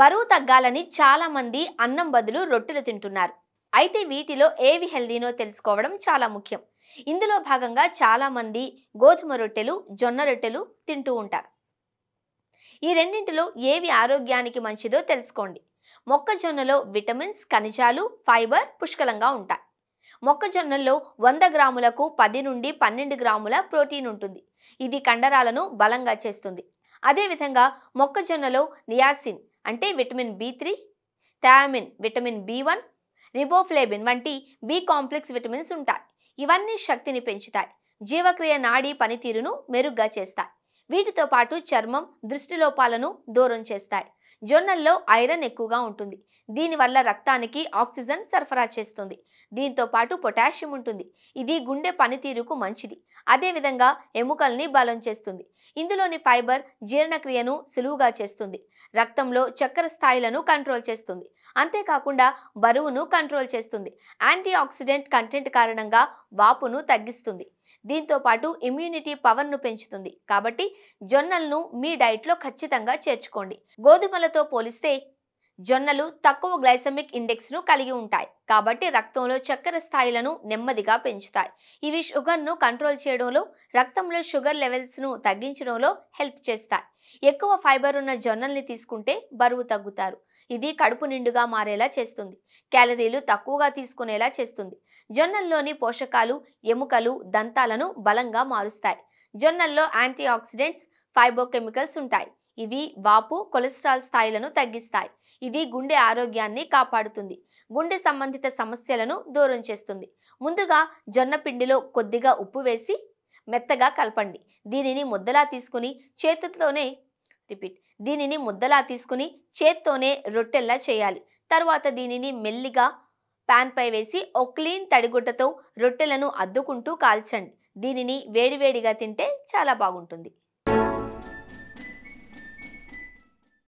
బరువు తగ్గాలని చాలామంది అన్నం బదులు రొట్టెలు తింటున్నారు అయితే వీటిలో ఏవి హెల్దీనో తెలుసుకోవడం చాలా ముఖ్యం ఇందులో భాగంగా చాలామంది గోధుమ రొట్టెలు జొన్న రొట్టెలు తింటూ ఉంటారు ఈ రెండింటిలో ఏవి ఆరోగ్యానికి మంచిదో తెలుసుకోండి మొక్కజొన్నలో విటమిన్స్ ఖనిజాలు ఫైబర్ పుష్కలంగా ఉంటాయి మొక్కజొన్నల్లో వంద గ్రాములకు పది నుండి పన్నెండు గ్రాముల ప్రోటీన్ ఉంటుంది ఇది కండరాలను బలంగా చేస్తుంది అదేవిధంగా మొక్కజొన్నలో నియాసిన్ అంటే vitamin B three thiamine vitamin B one riboflavin వంటి బి కాంప్లెక్స్ విటమిన్స్ ఉంటాయి ఇవన్నీ శక్తిని పెంచుతాయి జీవక్రియ నాడీ పనితీరును మెరుగ్గా చేస్తాయి వీటితో పాటు చర్మం దృష్టిలోపాలను దూరం చేస్తాయి జొన్నల్లో ఐరన్ ఎక్కువగా ఉంటుంది దీనివల్ల రక్తానికి ఆక్సిజన్ సరఫరా చేస్తుంది దీంతో పాటు పొటాషియం ఉంటుంది ఇది గుండె పనితీరుకు మంచిది అదేవిధంగా ఎముకల్ని బలం చేస్తుంది ఇందులోని ఫైబర్ జీర్ణక్రియను సులువుగా చేస్తుంది రక్తంలో చక్కెర స్థాయిలను కంట్రోల్ చేస్తుంది అంతేకాకుండా బరువును కంట్రోల్ చేస్తుంది యాంటీ ఆక్సిడెంట్ కంటెంట్ కారణంగా వాపును తగ్గిస్తుంది దీంతో పాటు ఇమ్యూనిటీ పవర్ను పెంచుతుంది కాబట్టి జొన్నలను మీ డైట్లో ఖచ్చితంగా చేర్చుకోండి గోధుమలతో పోలిస్తే జొన్నలు తక్కువ గ్లైసెమిక్ ఇండెక్స్ను కలిగి ఉంటాయి కాబట్టి రక్తంలో చక్కెర స్థాయిలను నెమ్మదిగా పెంచుతాయి ఇవి షుగర్ను కంట్రోల్ చేయడంలో రక్తంలో షుగర్ లెవెల్స్ను తగ్గించడంలో హెల్ప్ చేస్తాయి ఎక్కువ ఫైబర్ ఉన్న జొన్నల్ని తీసుకుంటే బరువు తగ్గుతారు ఇది కడుపు నిండుగా మారేలా చేస్తుంది క్యాలరీలు తక్కువగా తీసుకునేలా చేస్తుంది జొన్నల్లోని పోషకాలు ఎముకలు దంతాలను బలంగా మారుస్తాయి జొన్నల్లో యాంటీ ఆక్సిడెంట్స్ ఫైబోకెమికల్స్ ఉంటాయి ఇవి వాపు కొలెస్ట్రాల్ స్థాయిలను తగ్గిస్తాయి ఇది గుండె ఆరోగ్యాన్ని కాపాడుతుంది గుండె సంబంధిత సమస్యలను దూరం చేస్తుంది ముందుగా జొన్న పిండిలో కొద్దిగా ఉప్పు వేసి మెత్తగా కలపండి దీనిని ముద్దలా తీసుకుని చేతితోనే రిపీట్ దీనిని ముద్దలా తీసుకుని చేత్తోనే రొట్టెల్లా చేయాలి తర్వాత దీనిని మెల్లిగా పై వేసి ఒక క్లీన్ తడిగుడ్డతో రొట్టెలను అద్దుకుంటూ కాల్చండి దీనిని వేడివేడిగా తింటే చాలా బాగుంటుంది